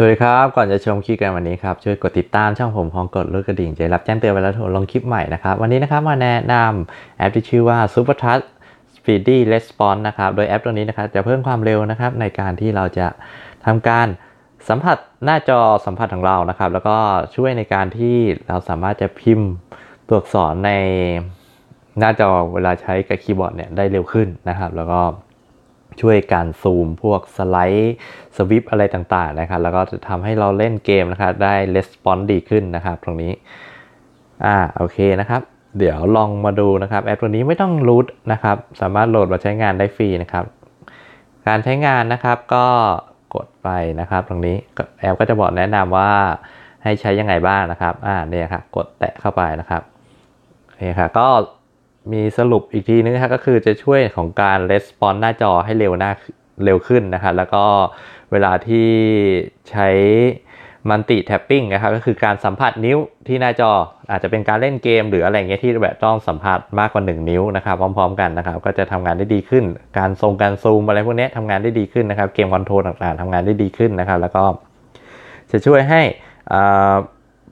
สวัสดีครับ ก่อนจะชมคลิปกันวันนี้ครับ ช่วยกดติดตามช่องผมของกดลูกกระดิ่งจะรับแจ้งเตือนเวลาลงคลิปใหม่นะครับ วันนี้นะครับมาแนะนำแอปที่ชื่อว่า Super Trust Speedy Response นะครับโดยแอปตัวนี้นะครับจะเพิ่มความเร็วนะครับ ในการที่เราจะทำการสัมผัสหน้าจอสัมผัสของเรานะครับ แล้วก็ช่วยในการที่เราสามารถจะพิมพ์ตัวอักษรในหน้าจอเวลาใช้กับคีย์บอร์ดเนี่ยได้เร็วขึ้นนะครับแล้วก็ช่วยการซูมพวกสไลด์สวิปอะไรต่างๆนะครับแล้วก็จะทำให้เราเล่นเกมนะครับได้レスปอนดีขึ้นนะครับ ตรงนี้อ่าโอเคนะครับ เดี๋ยวลองมาดูนะครับแอปตัวนี้ไม่ต้องรูทนะครับ สามารถโหลดมาใช้งานได้ฟรีนะครับ การใช้งานนะครับก็กดไปนะครับตรงนี้แอปก็จะบอกแนะนำว่าให้ใช้ยังไงบ้างนะครับ อ่าเนี่ยครับกดแตะเข้าไปนะครับนี่ครับก็มีสรุปอีกทีนึงนะครับก็คือจะช่วยของการレスปอนหน้าจอให้เร็วหน้าเร็วขึ้นนะครับแล้วก็เวลาที่ใช้มันติแท็บปิ้งนะครับก็คือการสัมผัสนิ้วที่หน้าจอ อาจจะเป็นการเล่นเกมหรือ อะไรเงี้ยที่แบบต้องสัมผัสมากกว่า 1 นิ้วนะครับ พร้อมๆกันนะครับ ก็จะทำงานได้ดีขึ้น การทรงการซูมอะไรพวกนี้ทำงานได้ดีขึ้นนะครับเกมคอนโทรลต่างๆ ทำงานได้ดีขึ้นนะครับ แล้วก็จะช่วยให้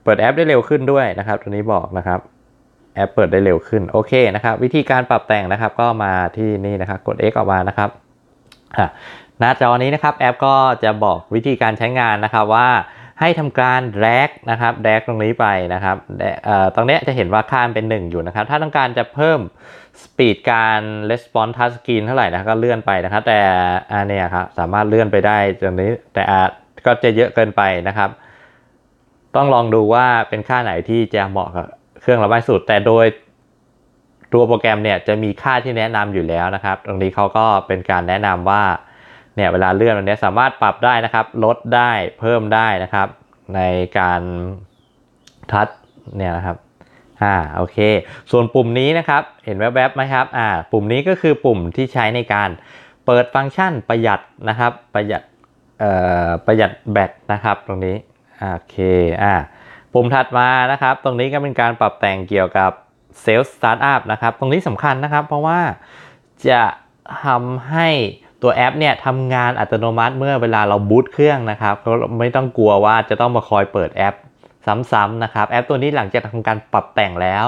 เปิดแอปได้เร็วขึ้นด้วยนะครับตัวนี้บอกนะครับแอปเปิดได้เร็วขึ้นโอเคนะครับวิธีการปรับแต่งนะครับ ก็มาที่นี่นะครับกด X ออกมานะครับหน้าจอนี้นะครับแอปก็จะบอกวิธีการใช้งานนะครับว่าให้ทำการแรกนะครับแรกตรงนี้ไปนะครับตรงนี้จะเห็นว่าค่ามเป็น1อยู่นะครับถ้าต้องการจะเพิ่มสปีดการ response touch screen เท่าไหร่นะก็เลื่อนไปนะครับแต่อันนี้ครับสามารถเลื่อนไปได้ตรงนี้แต่ก็จะเยอะเกินไปนะครับ ต้องลองดูว่าเป็นค่าไหนที่จะเหมาะกับเครื่องระบายสูตรแต่โดยตัวโปรแกรมเนี่ยจะมีค่าที่แนะนำอยู่แล้วนะครับ ตรงนี้เขาก็เป็นการแนะนำว่าเนี่ยเวลาเลื่อนมันนี้สามารถปรับได้นะครับ ลดได้เพิ่มได้นะครับ ในการทัชเนี่ยนะครับอ่าโอเค ส่วนปุ่มนี้นะครับ เห็นแวบๆไหมครับ อ่า ปุ่มนี้ก็คือปุ่มที่ใช้ในการเปิดฟังก์ชันประหยัดนะครับ ประหยัดเอ่อประหยัดแบตนะครับ ตรงนี้ โอเค อ่าุ่มถัดมานะครับ ตรงนี้ก็เป็นการปรับแต่งเกี่ยวกับเซลล์สตาร์ทอัพนะครับตรงนี้สำคัญนะครับ เพราะว่าจะทำให้ตัวแอปเนี่ยทำงานอัตโนมัติเมื่อเวลาเราบูตเครื่องนะครับก็ไม่ต้องกลัวว่าจะต้องมาคอยเปิดแอป ซ้ำๆนะครับ แอปตัวนี้หลังจากทำการปรับแต่งแล้ว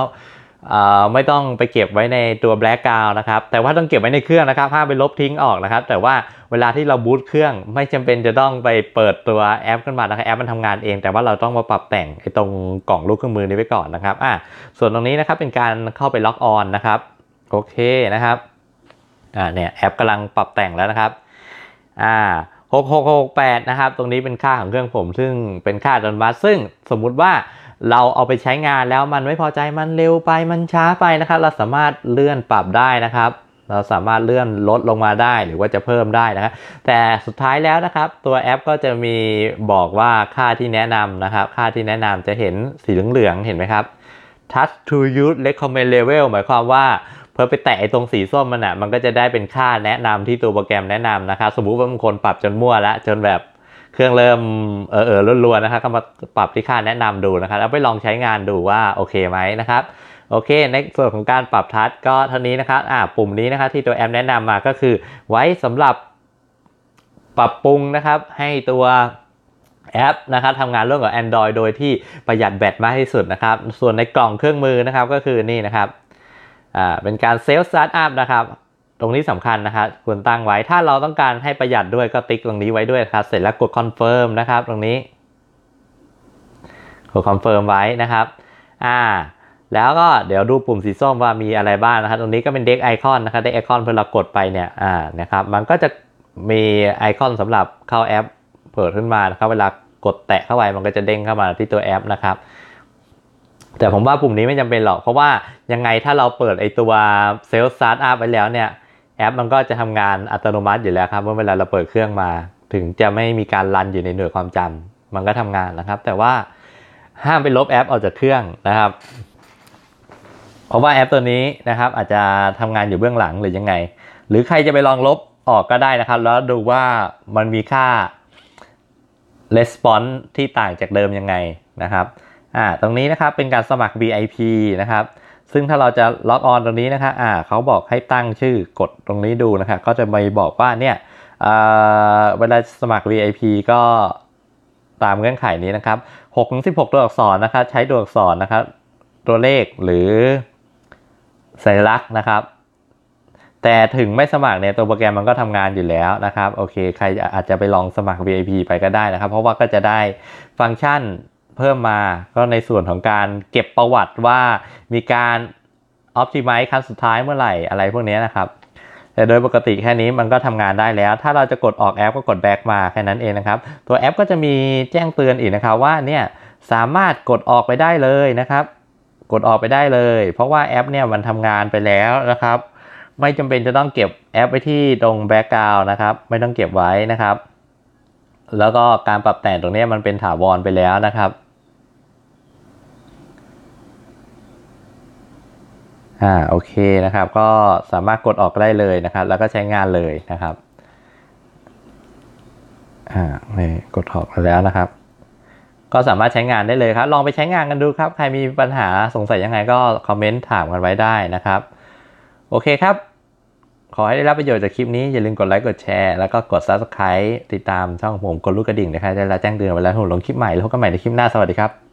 ไม่ต้องไปเก็บไว้ในตัวแบล็กกาวนะครับแต่ว่าต้องเก็บไว้ในเครื่องนะครับห้ามไปลบทิ้งออกนะครับแต่ว่าเวลาที่เราบูตเครื่องไม่จำเป็นจะต้องไปเปิดตัวแอป ขึ้นมานะครับแอปมันทำงานเอง แต่ว่าเราต้องมาปรับแต่งไอตรงกล่องลูกเครื่องมือนี้ไว้ก่อนนะครับอ่ะส่วนตรงนี้นะครับเป็นการเข้าไปล็อกออนนะครับโอเคนะครับอ่าเนี่ยแอปกำลังปรับแต่งแล้วนะครับอ่า6668นะครับ ตรงนี้เป็นค่าของเครื่องผมซึ่งเป็นค่าดอนมัซึ่งสมมุติว่าเราเอาไปใช้งานแล้วมันไม่พอใจมันเร็วไปมันช้าไปนะครับ เราสามารถเลื่อนปรับได้นะครับ เราสามารถเลื่อนลดลงมาได้หรือว่าจะเพิ่มได้นะครับแต่สุดท้ายแล้วนะครับ ตัวแอปก็จะมีบอกว่าค่าที่แนะนำนะครับ ค่าที่แนะนำจะเห็นสีเหลืองๆเห็นไหมครับ touch to use recommend level หมายความว่าเพื่อไปแตะไอ้ตรงสีส้มมันอ่ะมันก็จะได้เป็นค่าแนะนำที่ตัวโปรแกรมแนะนำนะครับ สมมุติว่าบางคนปรับจนมั่วแล้ว จนแบบเครื่องเริ่มเออเออรัวๆนะครับก็มาปรับที่ค่าแนะนำดูนะครับแล้วไปลองใช้งานดูว่าโอเคไหมนะครับโอเคในส่วนของการปรับทัชก็เท่านี้นะครับอ่าปุ่มนี้นะครับที่ตัวแอมแนะนำมาก็คือ ไว้สำหรับปรับปรุงนะครับให้ตัวแอปนะครับทำงานร่วมกับ Android โดยที่ประหยัดแบตมากที่สุดนะครับ ส่วนในกล่องเครื่องมือนะครับก็คือนี่นะครับอ่าเป็นการเซลล์สตาร์ทอัพนะครับตรงนี้สำคัญนะครับควรตั้งไว้ถ้าเราต้องการให้ประหยัดด้วยก็ติ๊กตรงนี้ไว้ด้วยครับเสร็จแล้วกดคอนเฟิร์มนะครับ ตรงนี้กดคอนเฟิร์มไว้นะครับอ่าแล้วก็เดี๋ยวดูปุ่มสีส้มว่ามีอะไรบ้างนะครับตรงนี้ก็เป็นเด็กไอคอนนะครับเด็กไอคอนเพื่อเรากดไปเนี่ยอ่านะครับมันก็จะมีไอคอนสำหรับเข้าแอปเปิดขึ้นมานะครับเวลากดแตะเข้าไปมันก็จะเด้งเข้ามาที่ตัวแอปนะครับ แต่ผมว่าปุ่มนี้ไม่จำเป็นหรอก เพราะว่ายังไงถ้าเราเปิดไอตัวเซลล์สตาร์ทอัพไปแล้วเนี่ยแอปมันก็จะทำงานอัตโนมัติอยู่แล้วครับเมื่อเวลาเราเปิดเครื่องมา ถึงจะไม่มีการรันอยู่ในหน่วยความจำ มันก็ทำงานนะครับ แต่ว่าห้ามไปลบแอปออกจากเครื่องนะครับเพราะว่าแอปตัวนี้นะครับอาจจะทำงานอยู่เบื้องหลังหรือยังไง หรือใครจะไปลองลบออกก็ได้นะครับ แล้วดูว่ามันมีค่า response ที่ต่างจากเดิมยังไงนะครับอ่าตรงนี้นะครับเป็นการสมัคร VIP นะครับซึ่งถ้าเราจะล็อกออนตรงนี้นะคะอ่า เขาบอกให้ตั้งชื่อกดตรงนี้ดูนะคะ ก็จะไปบอกว่าเนี่ยเวลาสมัคร VIP ก็ตามเงื่อนไขนี้นะครับ 6 ถึง 16 ตัวอักษรนะคะ ใช้ตัวอักษรนะครับ ตัวเลขหรือสัญลักษณ์นะครับ แต่ถึงไม่สมัครเนี่ย ตัวโปรแกรมมันก็ทำงานอยู่แล้วนะครับ โอเค ใครอาจจะไปลองสมัคร VIP ไปก็ได้นะครับ เพราะว่าก็จะได้ฟังก์ชันเพิ่มมาก็ในส่วนของการเก็บประวัติว่ามีการออพติไมั์ครั้งสุดท้ายเมื่อไหร่อะไรพวกนี้นะครับ แต่โดยปกติแค่นี้มันก็ทำงานได้แล้ว ถ้าเราจะกดออกแอปก็กดแบ็กมาแค่นั้นเองนะครับ ตัวแอปก็จะมีแจ้งเตือนอีกนะครับ ว่าเนี่ยสามารถกดออกไปได้เลยนะครับ กดออกไปได้เลย เพราะว่าแอปเนี่ยมันทำงานไปแล้วนะครับ ไม่จำเป็นจะต้องเก็บแอปไว้ที่ตรงแบ็กกราวนะครับ ไม่ต้องเก็บไว้นะครับ แล้วก็การปรับแต่งตรงนี้มันเป็นถาวรไปแล้วนะครับอ่าโอเคนะครับ ก็สามารถกดออกได้เลยนะครับ แล้วก็ใช้งานเลยนะครับอ่านี่กดออกแล้วนะครับ ก็สามารถใช้งานได้เลยครับ ลองไปใช้งานกันดู ครับใครมีปัญหาสงสัยยังไง ก็คอมเมนต์ถามกันไว้ได้นะครับ โอเคครับ ขอให้ได้รับประโยชน์จากคลิปนี้อย่าลืมกดไลค์กดแชร์ แล้วก็กด Subscribe ติดตามช่องผมกดลูกกระดิ่งนะครับได้รับแจ้งเตือนเวลาผมลงคลิปใหม่แล้วพบกันใหม่ในคลิปหน้าสวัสดีครับ